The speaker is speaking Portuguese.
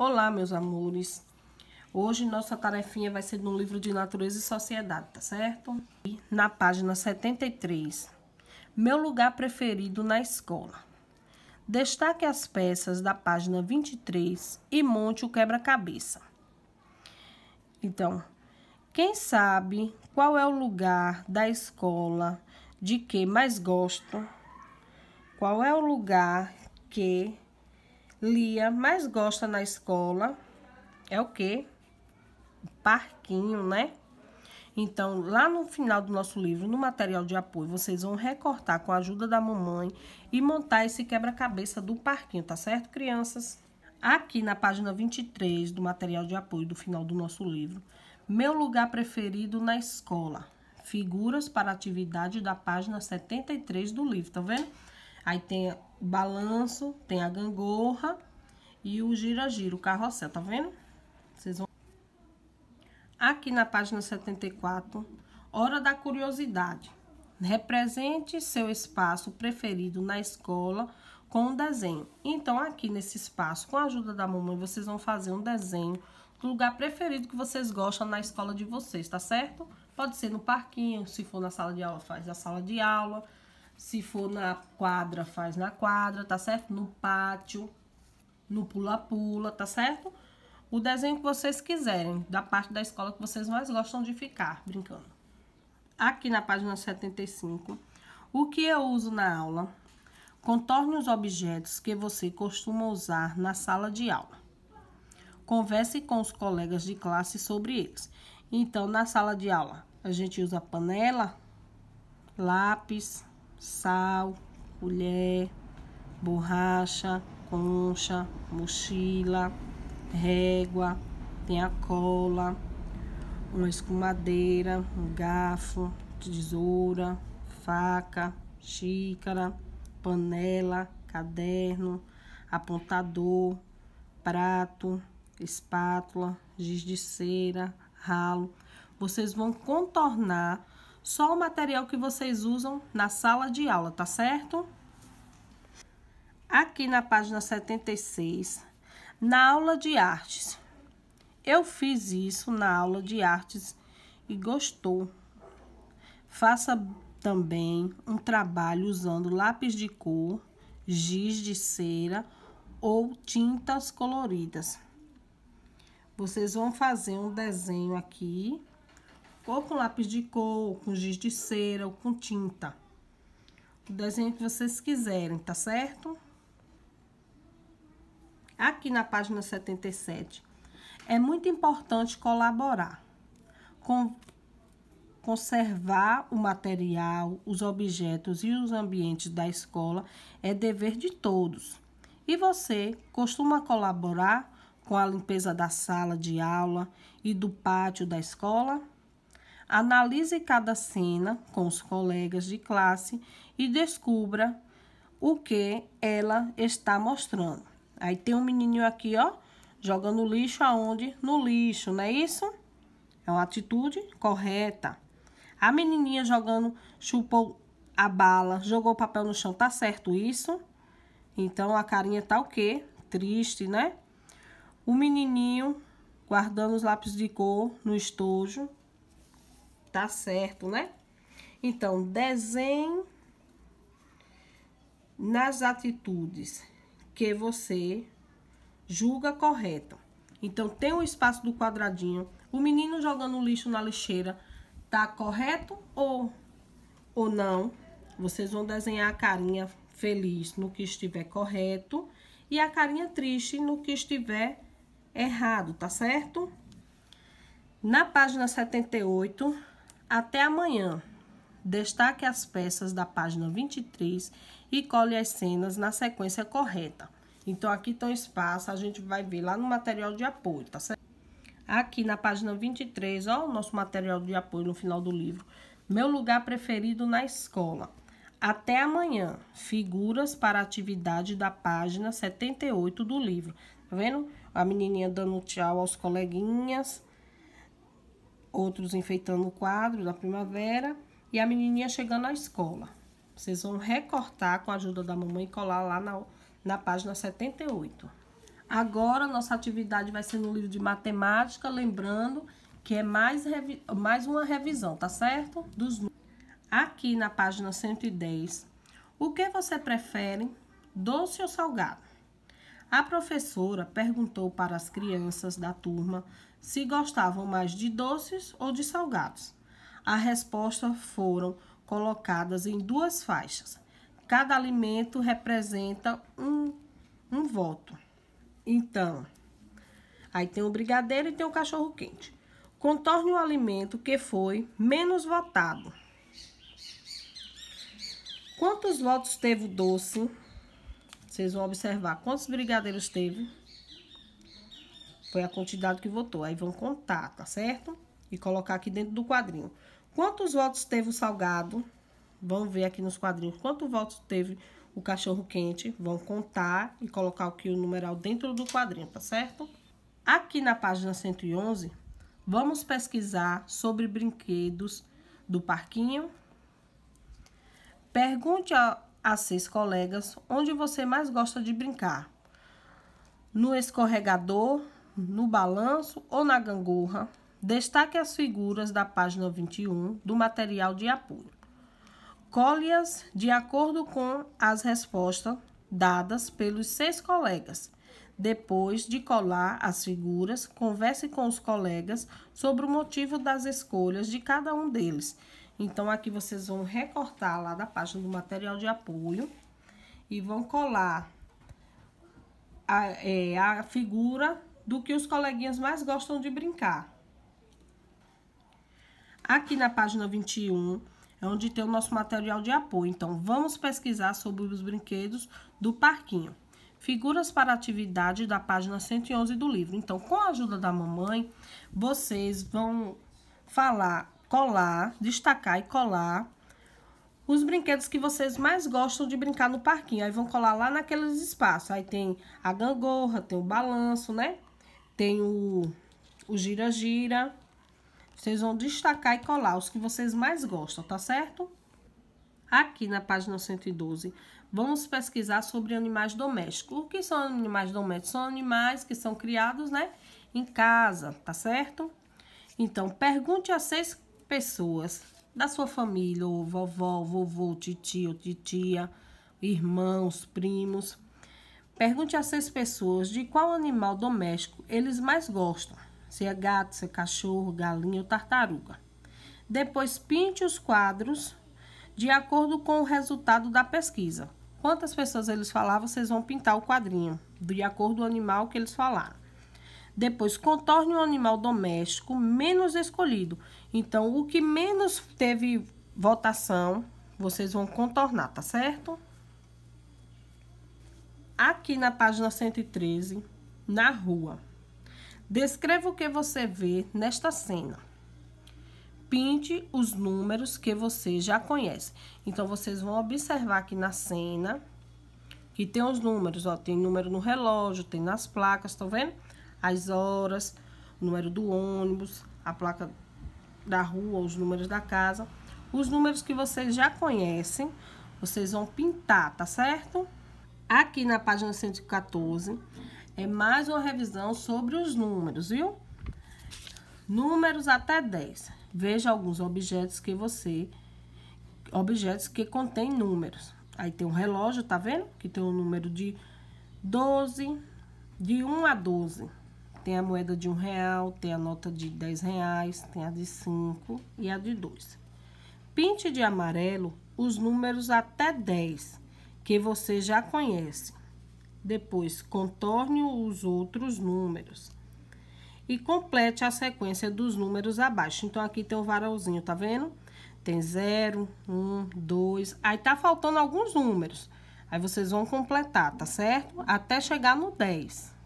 Olá, meus amores. Hoje nossa tarefinha vai ser no livro de Natureza e Sociedade, tá certo? E na página 73. Meu lugar preferido na escola. Destaque as peças da página 23 e monte o quebra-cabeça. Então, quem sabe qual é o lugar da escola de que mais gosto? Qual é o lugar que Lia mais gosta na escola é o quê? Parquinho, né? Então, lá no final do nosso livro, no material de apoio, vocês vão recortar com a ajuda da mamãe e montar esse quebra-cabeça do parquinho, tá certo, crianças? Aqui na página 23 do material de apoio do final do nosso livro, meu lugar preferido na escola. Figuras para atividade da página 73 do livro, tá vendo? Aí tem o balanço, tem a gangorra e o gira-gira, o carrossel, tá vendo? Vocês vão... Aqui na página 74, hora da curiosidade. Represente seu espaço preferido na escola com um desenho. Então, aqui nesse espaço, com a ajuda da mamãe, vocês vão fazer um desenho do lugar preferido que vocês gostam na escola de vocês, tá certo? Pode ser no parquinho, se for na sala de aula, faz a sala de aula. Se for na quadra, faz na quadra, tá certo? No pátio, no pula-pula, tá certo? O desenho que vocês quiserem, da parte da escola que vocês mais gostam de ficar brincando. Aqui na página 75, o que eu uso na aula? Contorne os objetos que você costuma usar na sala de aula. Converse com os colegas de classe sobre eles. Então, na sala de aula, a gente usa panela, lápis, sal, colher, borracha, concha, mochila, régua, tem a cola, uma escumadeira, um garfo, tesoura, faca, xícara, panela, caderno, apontador, prato, espátula, giz de cera, ralo. Vocês vão contornar só o material que vocês usam na sala de aula, tá certo? Aqui na página 76, na aula de artes. Eu fiz isso na aula de artes e gostou. Faça também um trabalho usando lápis de cor, giz de cera ou tintas coloridas. Vocês vão fazer um desenho aqui ou com lápis de cor, ou com giz de cera, ou com tinta. O desenho que vocês quiserem, tá certo? Aqui na página 77, é muito importante colaborar com conservar o material, os objetos e os ambientes da escola é dever de todos. E você costuma colaborar com a limpeza da sala de aula e do pátio da escola? Analise cada cena com os colegas de classe e descubra o que ela está mostrando. Aí tem um menininho aqui, ó, jogando lixo aonde? No lixo, não é isso? É uma atitude correta. A menininha jogando, chupou a bala, jogou o papel no chão, tá certo isso? Então, a carinha tá o quê? Triste, né? O menininho guardando os lápis de cor no estojo, tá certo, né? Então, desenhe nas atitudes que você julga correta. Então, tem um espaço do quadradinho. O menino jogando lixo na lixeira, tá correto ou, ou não? Vocês vão desenhar a carinha feliz no que estiver correto e a carinha triste no que estiver errado, tá certo? Na página 78, até amanhã. Destaque as peças da página 23 e cole as cenas na sequência correta. Então, aqui tem um espaço, a gente vai ver lá no material de apoio, tá certo? Aqui na página 23, ó, o nosso material de apoio no final do livro. Meu lugar preferido na escola. Até amanhã, figuras para atividade da página 78 do livro. Tá vendo? A menininha dando tchau aos coleguinhas outros enfeitando o quadro da primavera e a menininha chegando à escola. Vocês vão recortar com a ajuda da mamãe e colar lá na, na página 78. Agora, nossa atividade vai ser no livro de matemática, lembrando que é mais, mais uma revisão, tá certo? Dos Aqui na página 110, o que você prefere, doce ou salgado? A professora perguntou para as crianças da turma se gostavam mais de doces ou de salgados. A resposta foram colocadas em duas faixas. Cada alimento representa um, um voto. Então, aí tem o brigadeiro e tem o cachorro quente. Contorne o alimento que foi menos votado. Quantos votos teve o doce? Vocês vão observar quantos brigadeiros teve. Foi a quantidade que votou. Aí vão contar, tá certo? E colocar aqui dentro do quadrinho. Quantos votos teve o salgado? Vão ver aqui nos quadrinhos quantos votos teve o cachorro quente. Vão contar e colocar aqui o numeral dentro do quadrinho, tá certo? Aqui na página 111, vamos pesquisar sobre brinquedos do parquinho. Pergunte a, a seis colegas onde você mais gosta de brincar. No escorregador, no balanço ou na gangorra, destaque as figuras da página 21 do material de apoio. Cole as de acordo com as respostas dadas pelos seis colegas. Depois de colar as figuras, converse com os colegas sobre o motivo das escolhas de cada um deles. Então, aqui vocês vão recortar lá da página do material de apoio e vão colar a, é, a figura do que os coleguinhas mais gostam de brincar. Aqui na página 21 é onde tem o nosso material de apoio. Então, vamos pesquisar sobre os brinquedos do parquinho. Figuras para atividade da página 111 do livro. Então, com a ajuda da mamãe, vocês vão falar, colar, destacar e colar os brinquedos que vocês mais gostam de brincar no parquinho. Aí vão colar lá naqueles espaços. Aí tem a gangorra, tem o balanço, né? Tem o gira-gira. Vocês vão destacar e colar os que vocês mais gostam, tá certo? Aqui na página 112, vamos pesquisar sobre animais domésticos. O que são animais domésticos? São animais que são criados, né, em casa, tá certo? Então, pergunte a seis pessoas da sua família, ou vovó, vovô, titio, titia, irmãos, primos, Pergunte a seis pessoas de qual animal doméstico eles mais gostam, se é gato, se é cachorro, galinha ou tartaruga. Depois pinte os quadros de acordo com o resultado da pesquisa. Quantas pessoas eles falaram, vocês vão pintar o quadrinho, de acordo com o animal que eles falaram. Depois, contorne o animal doméstico menos escolhido. Então, o que menos teve votação, vocês vão contornar, tá certo? aqui na página 113, na rua. Descreva o que você vê nesta cena. Pinte os números que você já conhece. Então, vocês vão observar aqui na cena que tem os números, ó, tem número no relógio, tem nas placas, estão tá vendo? As horas, o número do ônibus, a placa da rua, os números da casa. Os números que vocês já conhecem, vocês vão pintar, tá certo? aqui na página 114, é mais uma revisão sobre os números, viu? Números até 10. Veja alguns objetos que você... Objetos que contêm números. Aí tem um relógio, tá vendo? Que tem o um número de 12, de 1 a 12. Tem a moeda de 1 real, tem a nota de 10 reais, tem a de 5 e a de 2. Pinte de amarelo os números até 10 que você já conhece. Depois, contorne os outros números. E complete a sequência dos números abaixo. Então, aqui tem o varalzinho, tá vendo? Tem 0, 1, 2. Aí, tá faltando alguns números. Aí, vocês vão completar, tá certo? Até chegar no 10.